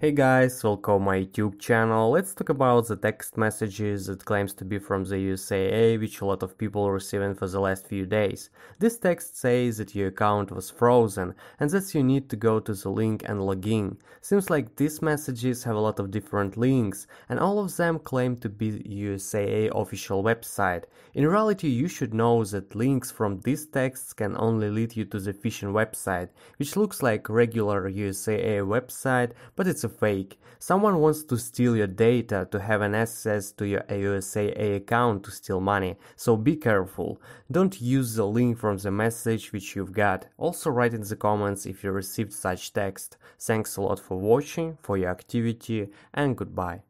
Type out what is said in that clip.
Hey guys, welcome my YouTube channel. Let's talk about the text messages that claims to be from the USAA, which a lot of people are receiving for the last few days. This text says that your account was frozen and that you need to go to the link and log in. Seems like these messages have a lot of different links and all of them claim to be USAA official website. In reality, you should know that links from these texts can only lead you to the phishing website, which looks like regular USAA website, but it's a a fake. Someone wants to steal your data to have an access to your AUSA account to steal money, so be careful. Don't use the link from the message which you've got. Also write in the comments if you received such text. Thanks a lot for watching, for your activity and goodbye.